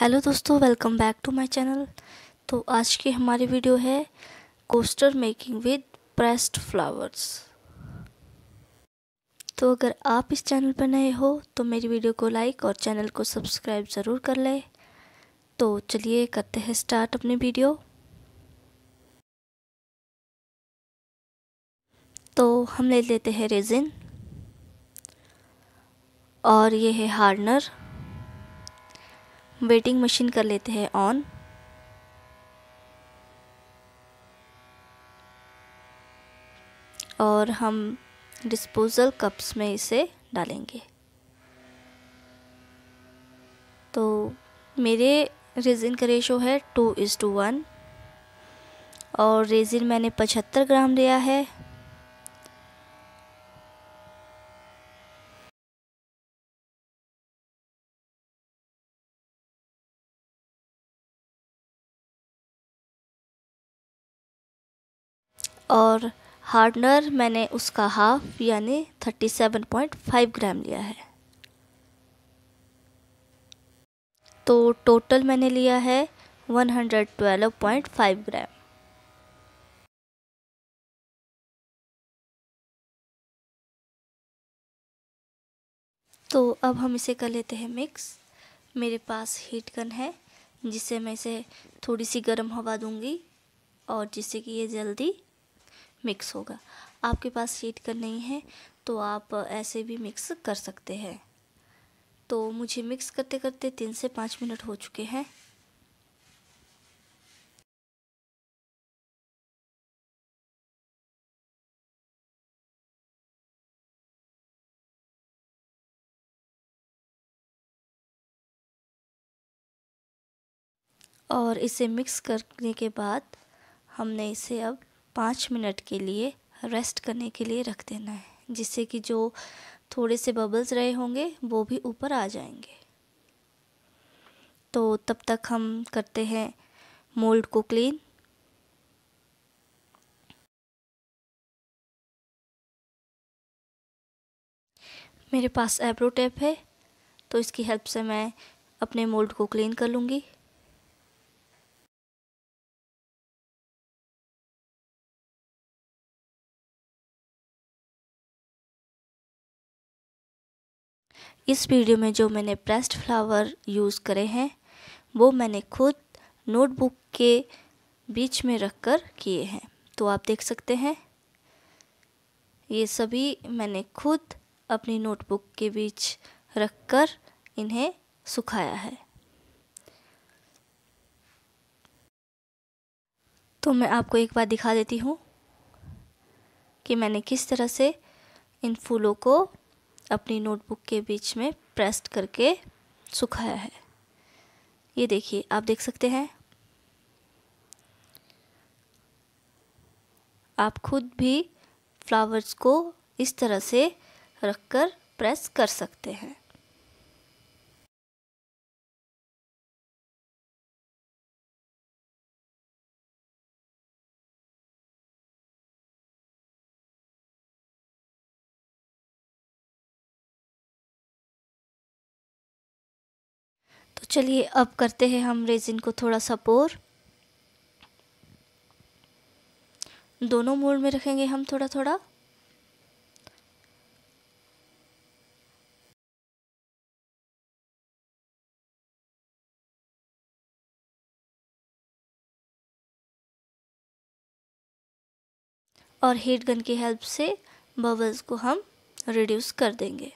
hello दोस्तों welcome back to my channel तो आज की हमारी वीडियो है coaster making with pressed flowers तो अगर आप इस चैनल पर नए हो तो मेरी वीडियो को लाइक और चैनल को सब्सक्राइब ज़रूर कर लें तो चलिए करते हैं स्टार्ट अपनी वीडियो तो हम ले लेते हैं रेजिन और ये है हार्डनर वेटिंग मशीन कर लेते हैं ऑन और हम डिस्पोजल कप्स में इसे डालेंगे तो मेरे रेजिन का रेशो है टू इज़ टू वन और रेजिन मैंने पचहत्तर ग्राम लिया है और हार्डनर मैंने उसका हाफ यानी 37.5 ग्राम लिया है तो टोटल मैंने लिया है 112.5 ग्राम तो अब हम इसे कर लेते हैं मिक्स मेरे पास हीट गन है जिससे मैं इसे थोड़ी सी गर्म हवा दूंगी और जिससे कि ये जल्दी मिक्स होगा आपके पास शीट कर नहीं है तो आप ऐसे भी मिक्स कर सकते हैं तो मुझे मिक्स करते करते तीन से पाँच मिनट हो चुके हैं और इसे मिक्स करने के बाद हमने इसे अब पाँच मिनट के लिए रेस्ट करने के लिए रख देना है जिससे कि जो थोड़े से बबल्स रहे होंगे वो भी ऊपर आ जाएंगे तो तब तक हम करते हैं मोल्ड को क्लीन मेरे पास एब्रो टेप है तो इसकी हेल्प से मैं अपने मोल्ड को क्लीन कर लूँगी इस वीडियो में जो मैंने प्रेस्ड फ्लावर यूज़ करे हैं वो मैंने खुद नोटबुक के बीच में रख कर किए हैं तो आप देख सकते हैं ये सभी मैंने खुद अपनी नोटबुक के बीच रख कर इन्हें सुखाया है तो मैं आपको एक बार दिखा देती हूँ कि मैंने किस तरह से इन फूलों को अपनी नोटबुक के बीच में प्रेस्ड करके सुखाया है ये देखिए आप देख सकते हैं आप खुद भी फ्लावर्स को इस तरह से रखकर प्रेस कर सकते हैं चलिए अब करते हैं हम रेजिन को थोड़ा सा पोर दोनों मोड में रखेंगे हम थोड़ा थोड़ा और हीट गन की हेल्प से बबल्स को हम रिड्यूस कर देंगे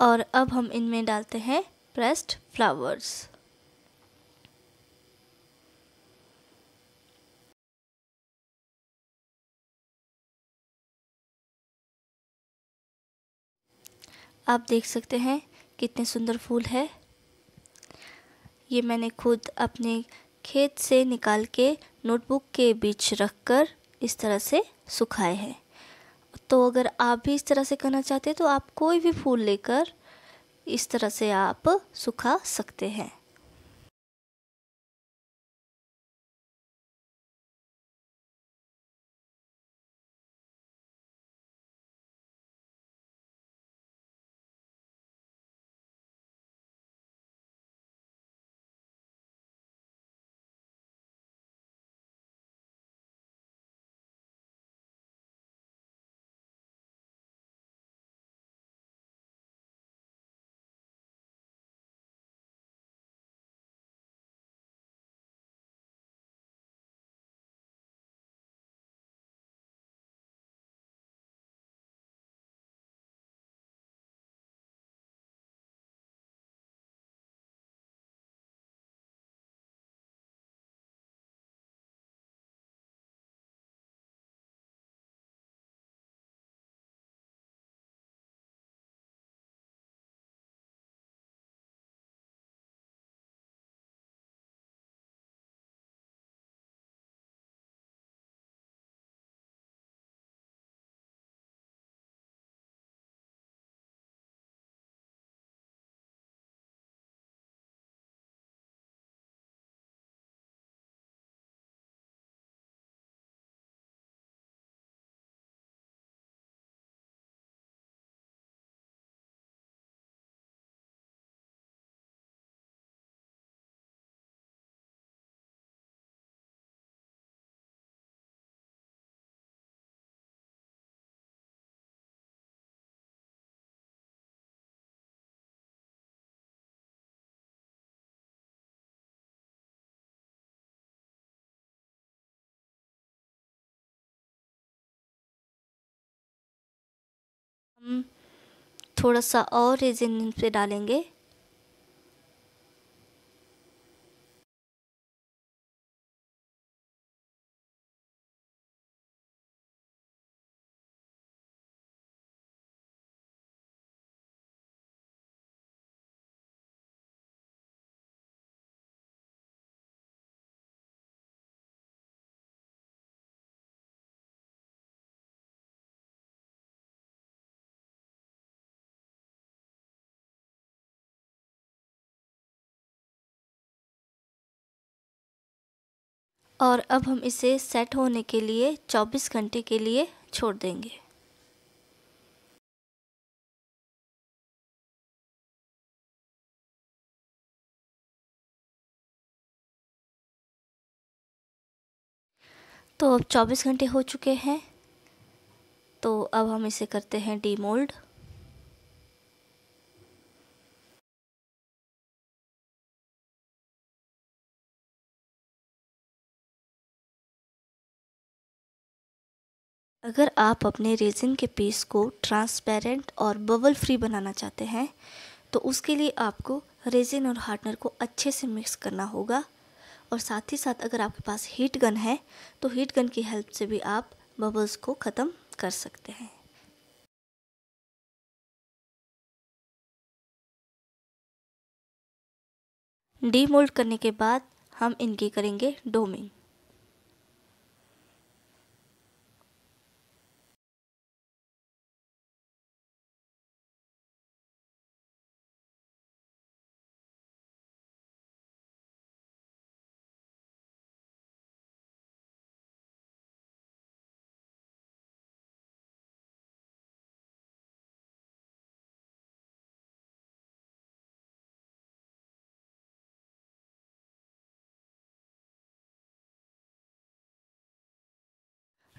और अब हम इनमें डालते हैं प्रेस्ड फ्लावर्स आप देख सकते हैं कितने सुंदर फूल है ये मैंने खुद अपने खेत से निकाल के नोटबुक के बीच रखकर इस तरह से सुखाए हैं तो अगर आप भी इस तरह से करना चाहते हैं तो आप कोई भी फूल लेकर इस तरह से आप सुखा सकते हैं हम्म, थोड़ा सा और रेजिन इन पर डालेंगे और अब हम इसे सेट होने के लिए 24 घंटे के लिए छोड़ देंगे तो अब 24 घंटे हो चुके हैं तो अब हम इसे करते हैं डीमोल्ड अगर आप अपने रेजिन के पीस को ट्रांसपेरेंट और बबल फ्री बनाना चाहते हैं तो उसके लिए आपको रेजिन और हार्डनर को अच्छे से मिक्स करना होगा और साथ ही साथ अगर आपके पास हीट गन है तो हीट गन की हेल्प से भी आप बबल्स को ख़त्म कर सकते हैं डीमोल्ड करने के बाद हम इनकी करेंगे डोमिंग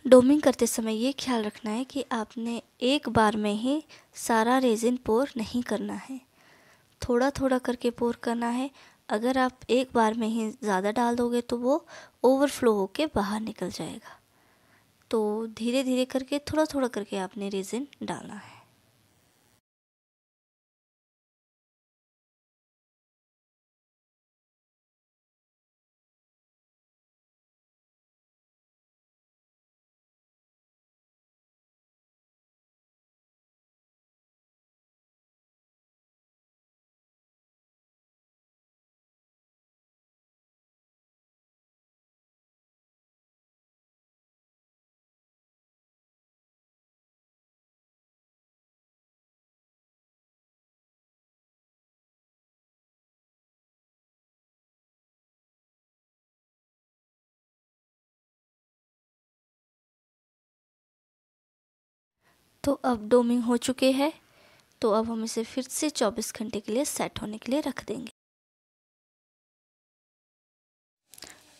डोमिंग करते समय ये ख्याल रखना है कि आपने एक बार में ही सारा रेजिन पोर नहीं करना है थोड़ा थोड़ा करके पोर करना है अगर आप एक बार में ही ज़्यादा डाल दोगे तो वो ओवरफ्लो होके बाहर निकल जाएगा तो धीरे धीरे करके थोड़ा थोड़ा करके आपने रेजिन डालना है तो अब डोमिंग हो चुके हैं तो अब हम इसे फिर से 24 घंटे के लिए सेट होने के लिए रख देंगे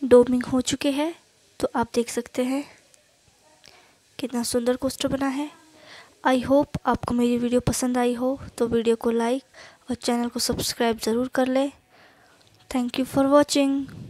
डोमिंग हो चुके हैं तो आप देख सकते हैं कितना सुंदर कोस्टर बना है आई होप आपको मेरी वीडियो पसंद आई हो तो वीडियो को लाइक और चैनल को सब्सक्राइब ज़रूर कर लें थैंक यू फॉर वॉचिंग